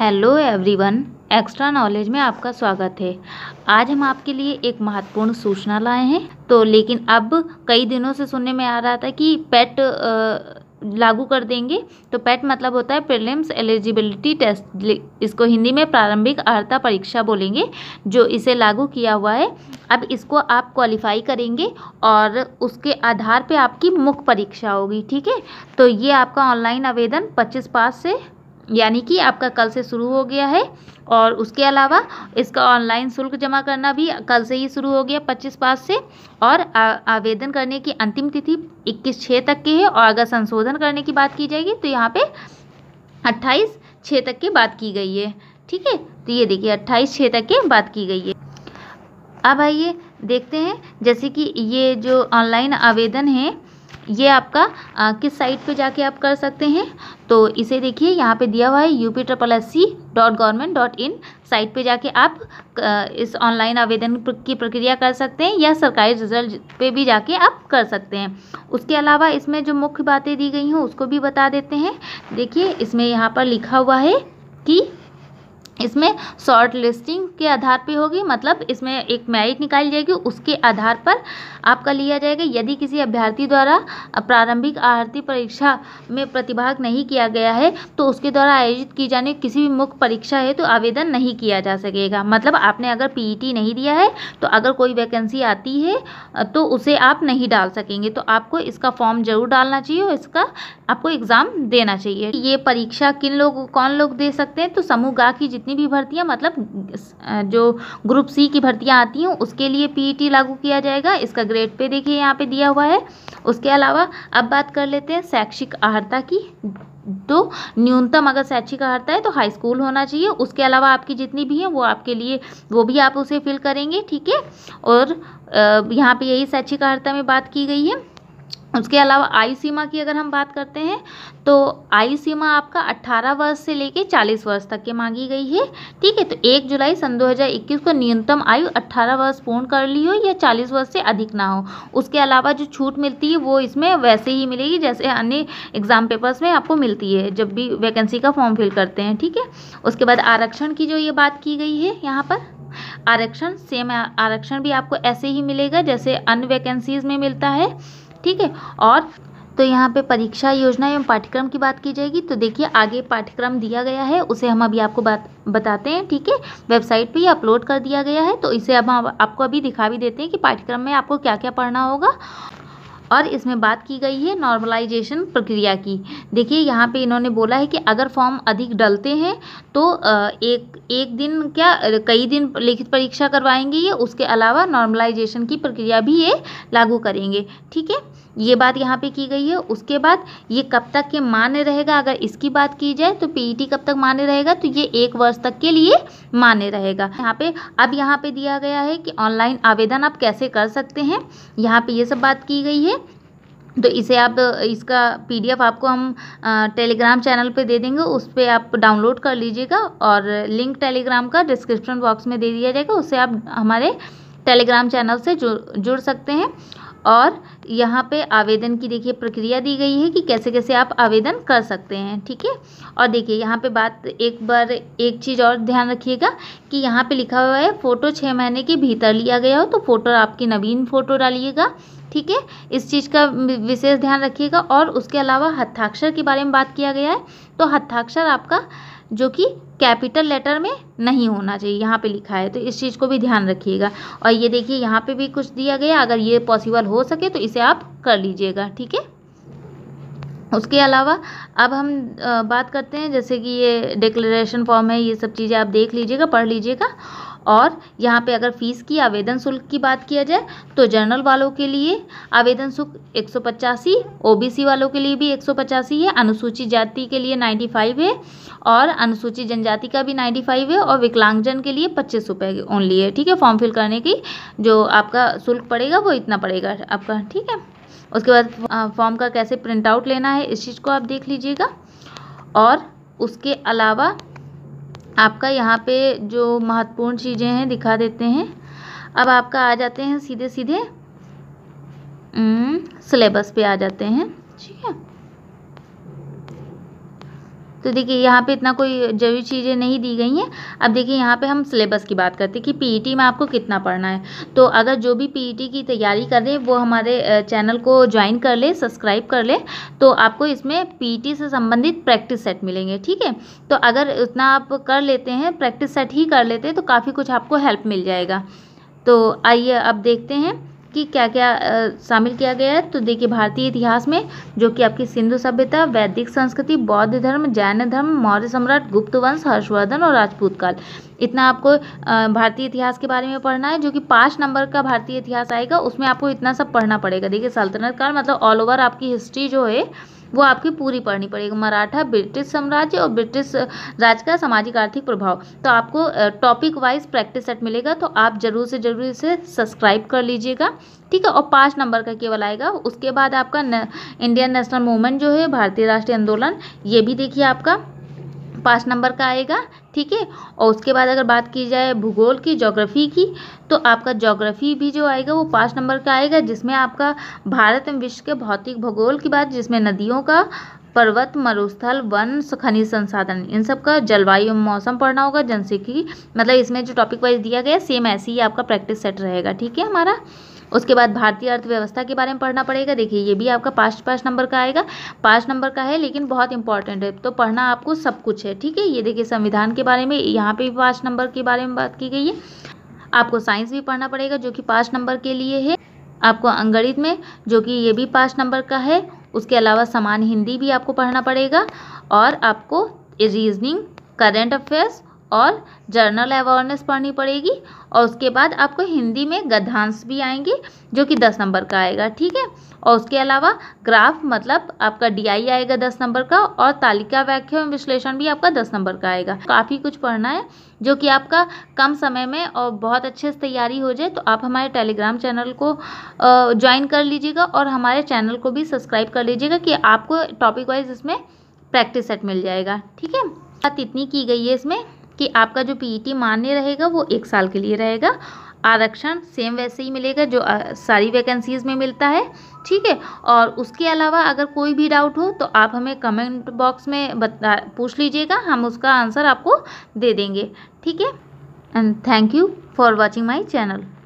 hello everyone extra knowledge में आपका स्वागत है आज हम आपके लिए एक महत्वपूर्ण सूचना लाए हैं तो लेकिन अब कई दिनों से सुनने में आ रहा था कि पेट लागू कर देंगे तो पेट मतलब होता है प्रिलिम्स एलिजिबिलिटी टेस्ट इसको हिंदी में प्रारंभिक अर्ता परीक्षा बोलेंगे जो इसे लागू किया हुआ है अब इसको आप क्वालिफाई करेंगे और उसके आधार पे आपकी मुख्य परीक्षा होगी ठीक है तो ये आपका ऑनलाइन आवेदन 25 पास से यानी कि आपका कल से शुरू हो गया है और उसके अलावा इसका ऑनलाइन शुल्क जमा करना भी कल से ही शुरू हो गया पच्चीस पास से और आवेदन करने की अंतिम तिथि इक्कीस छः तक की है और अगर संशोधन करने की बात की जाएगी तो यहाँ पे अट्ठाईस छः तक की बात की गई है ठीक है तो ये देखिए अट्ठाईस छः तक की बात की गई है अब आइए देखते हैं जैसे कि ये जो ऑनलाइन आवेदन है ये आपका आ, किस साइट पे जाके आप कर सकते हैं तो इसे देखिए यहाँ पे दिया हुआ है U P triple S C dot government dot in site पे जाके आप इस ऑनलाइन आवेदन की प्रक्रिया कर सकते हैं या सरकारी रिजल्ट पे भी जाके आप कर सकते हैं उसके अलावा इसमें जो मुख्य बातें दी गई हैं उसको भी बता देते हैं देखिए इसमें यहाँ पर लिखा हुआ है कि इसमें शॉर्ट लिस्टिंग के आधार पे होगी मतलब इसमें एक मैरिट निकाली जाएगी उसके आधार पर आपका लिया जाएगा यदि किसी अभ्यर्थी द्वारा प्रारंभिक आरती परीक्षा में प्रतिभाग नहीं किया गया है तो उसके द्वारा आयोजित की जाने किसी भी मुख्य परीक्षा है तो आवेदन नहीं किया जा सकेगा मतलब आपने अगर पी e नहीं दिया है तो अगर कोई वैकेंसी आती है तो उसे आप नहीं डाल सकेंगे तो आपको इसका फॉर्म जरूर डालना चाहिए और इसका आपको एग्ज़ाम देना चाहिए ये परीक्षा किन लोग कौन लोग दे सकते हैं तो समूह गा की जितनी जितनी भी भर्तियाँ मतलब जो ग्रुप सी की भर्तियाँ आती हैं उसके लिए पीईटी लागू किया जाएगा इसका ग्रेड पे देखिए यहाँ पे दिया हुआ है उसके अलावा अब बात कर लेते हैं शैक्षिक आहर्ता की तो न्यूनतम अगर शैक्षिक आहर्ता है तो हाई स्कूल होना चाहिए उसके अलावा आपकी जितनी भी है वो आपके लिए वो भी आप उसे फिल करेंगे ठीक है और यहाँ पे यही शैक्षिक आहर्ता में बात की गई है उसके अलावा आयु सीमा की अगर हम बात करते हैं तो आयु सीमा आपका 18 वर्ष से लेके 40 वर्ष तक के मांगी गई है ठीक है तो 1 जुलाई सन 2021 को न्यूनतम आयु 18 वर्ष पूर्ण कर ली हो या 40 वर्ष से अधिक ना हो उसके अलावा जो छूट मिलती है वो इसमें वैसे ही मिलेगी जैसे अन्य एग्ज़ाम पेपर्स में आपको मिलती है जब भी वैकेंसी का फॉर्म फिल करते हैं ठीक है उसके बाद आरक्षण की जो ये बात की गई है यहाँ पर आरक्षण सेम आरक्षण भी आपको ऐसे ही मिलेगा जैसे अन्य वैकेंसीज़ में मिलता है ठीक है और तो यहाँ पे परीक्षा योजना एवं पाठ्यक्रम की बात की जाएगी तो देखिए आगे पाठ्यक्रम दिया गया है उसे हम अभी आपको बात बताते हैं ठीक है वेबसाइट पे ये अपलोड कर दिया गया है तो इसे अब हम आपको अभी दिखा भी देते हैं कि पाठ्यक्रम में आपको क्या क्या पढ़ना होगा और इसमें बात की गई है नॉर्मलाइजेशन प्रक्रिया की देखिए यहाँ पे इन्होंने बोला है कि अगर फॉर्म अधिक डलते हैं तो एक एक दिन क्या कई दिन लिखित परीक्षा करवाएंगे ये उसके अलावा नॉर्मलाइजेशन की प्रक्रिया भी ये लागू करेंगे ठीक है ये बात यहाँ पे की गई है उसके बाद ये कब तक के मान्य रहेगा अगर इसकी बात की जाए तो पीईटी e कब तक मान्य रहेगा तो ये एक वर्ष तक के लिए मान्य रहेगा यहाँ पे अब यहाँ पे दिया गया है कि ऑनलाइन आवेदन आप कैसे कर सकते हैं यहाँ पे ये सब बात की गई है तो इसे आप इसका पीडीएफ आपको हम टेलीग्राम चैनल पे दे देंगे उस पर आप डाउनलोड कर लीजिएगा और लिंक टेलीग्राम का डिस्क्रिप्शन बॉक्स में दे दिया जाएगा उससे आप हमारे टेलीग्राम चैनल से जुड़ जुड़ सकते हैं और यहाँ पे आवेदन की देखिए प्रक्रिया दी गई है कि कैसे कैसे आप आवेदन कर सकते हैं ठीक है और देखिए यहाँ पे बात एक बार एक चीज़ और ध्यान रखिएगा कि यहाँ पे लिखा हुआ है फ़ोटो छः महीने के भीतर लिया गया हो तो फ़ोटो आपकी नवीन फ़ोटो डालिएगा ठीक है इस चीज़ का विशेष ध्यान रखिएगा और उसके अलावा हस्ताक्षर के बारे में बात किया गया है तो हस्ताक्षर आपका जो कि कैपिटल लेटर में नहीं होना चाहिए यहाँ पे लिखा है तो इस चीज़ को भी ध्यान रखिएगा और ये देखिए यहाँ पे भी कुछ दिया गया अगर ये पॉसिबल हो सके तो इसे आप कर लीजिएगा ठीक है उसके अलावा अब हम बात करते हैं जैसे कि ये डिक्लेरेशन फॉर्म है ये सब चीज़ें आप देख लीजिएगा पढ़ लीजिएगा और यहाँ पे अगर फ़ीस की आवेदन शुल्क की बात किया जाए तो जनरल वालों के लिए आवेदन शुल्क एक सौ पचासी ओबीसी वालों के लिए भी एक सौ पचासी है अनुसूचित जाति के लिए नाइन्टी फाइव है और अनुसूचित जनजाति का भी नाइन्टी फाइव है और विकलांगजन के लिए पच्चीस रुपये ओनली है ठीक है फॉर्म फिल करने की जो आपका शुल्क पड़ेगा वो इतना पड़ेगा आपका ठीक है उसके बाद फॉर्म का कैसे प्रिंट आउट लेना है इस चीज़ को आप देख लीजिएगा और उसके अलावा आपका यहाँ पे जो महत्वपूर्ण चीज़ें हैं दिखा देते हैं अब आपका आ जाते हैं सीधे सीधे हम्म, सिलेबस पे आ जाते हैं ठीक है तो देखिए यहाँ पे इतना कोई जरूरी चीज़ें नहीं दी गई हैं अब देखिए यहाँ पे हम सिलेबस की बात करते हैं कि पीईटी में आपको कितना पढ़ना है तो अगर जो भी पीईटी की तैयारी कर रहे हैं वो हमारे चैनल को ज्वाइन कर ले सब्सक्राइब कर ले तो आपको इसमें पीईटी से संबंधित प्रैक्टिस सेट मिलेंगे ठीक है तो अगर उतना आप कर लेते हैं प्रैक्टिस सेट ही कर लेते हैं तो काफ़ी कुछ आपको हेल्प मिल जाएगा तो आइए अब देखते हैं कि क्या क्या शामिल किया गया है तो देखिए भारतीय इतिहास में जो कि आपकी सिंधु सभ्यता वैदिक संस्कृति बौद्ध धर्म जैन धर्म मौर्य सम्राट गुप्त वंश हर्षवर्धन और राजपूत काल इतना आपको भारतीय इतिहास के बारे में पढ़ना है जो कि पाँच नंबर का भारतीय इतिहास आएगा उसमें आपको इतना सब पढ़ना पड़ेगा देखिए सल्तनत काल मतलब ऑल ओवर आपकी हिस्ट्री जो है वो आपकी पूरी पढ़नी पड़ेगी मराठा ब्रिटिश साम्राज्य और ब्रिटिश राज का सामाजिक आर्थिक प्रभाव तो आपको टॉपिक वाइज प्रैक्टिस सेट मिलेगा तो आप ज़रूर से ज़रूर इसे सब्सक्राइब कर लीजिएगा ठीक है और पाँच नंबर का केवल आएगा उसके बाद आपका न, इंडियन नेशनल मूवमेंट जो है भारतीय राष्ट्रीय आंदोलन ये भी देखिए आपका पाँच नंबर का आएगा ठीक है और उसके बाद अगर बात की जाए भूगोल की जोग्राफ़ी की तो आपका जोग्राफ़ी भी जो आएगा वो पाँच नंबर का आएगा जिसमें आपका भारत एवं विश्व के भौतिक भूगोल की बात जिसमें नदियों का पर्वत मरुस्थल वन खनिज संसाधन इन सब का जलवायु मौसम पढ़ना होगा जनसिखी मतलब इसमें जो टॉपिक वाइज दिया गया सेम ऐसे ही आपका प्रैक्टिस सेट रहेगा ठीक है हमारा उसके बाद भारतीय अर्थव्यवस्था के बारे में पढ़ना पड़ेगा देखिए ये भी आपका पाँच पाँच नंबर का आएगा पाँच नंबर का है लेकिन बहुत इंपॉर्टेंट है तो पढ़ना आपको सब कुछ है ठीक है ये देखिए संविधान के बारे में यहाँ पर भी पाँच नंबर के बारे में बात की गई है आपको साइंस भी पढ़ना पड़ेगा जो कि पाँच नंबर के लिए है आपको अंगणित में जो कि ये भी पाँच नंबर का है उसके अलावा समान हिंदी भी आपको पढ़ना पड़ेगा और आपको रीजनिंग करेंट अफेयर्स और जर्नल अवेयरनेस पढ़नी पड़ेगी और उसके बाद आपको हिंदी में गद्यांश भी आएंगे जो कि दस नंबर का आएगा ठीक है और उसके अलावा ग्राफ मतलब आपका डीआई आएगा दस नंबर का और तालिका व्याख्या विश्लेषण भी आपका दस नंबर का आएगा काफ़ी कुछ पढ़ना है जो कि आपका कम समय में और बहुत अच्छे से तैयारी हो जाए तो आप हमारे टेलीग्राम चैनल को ज्वाइन कर लीजिएगा और हमारे चैनल को भी सब्सक्राइब कर लीजिएगा कि आपको टॉपिक वाइज इसमें प्रैक्टिस सेट मिल जाएगा ठीक है बात इतनी की गई है इसमें कि आपका जो पीईटी e मान्य रहेगा वो एक साल के लिए रहेगा आरक्षण सेम वैसे ही मिलेगा जो सारी वैकेंसीज़ में मिलता है ठीक है और उसके अलावा अगर कोई भी डाउट हो तो आप हमें कमेंट बॉक्स में बता पूछ लीजिएगा हम उसका आंसर आपको दे देंगे ठीक है and thank you for watching my channel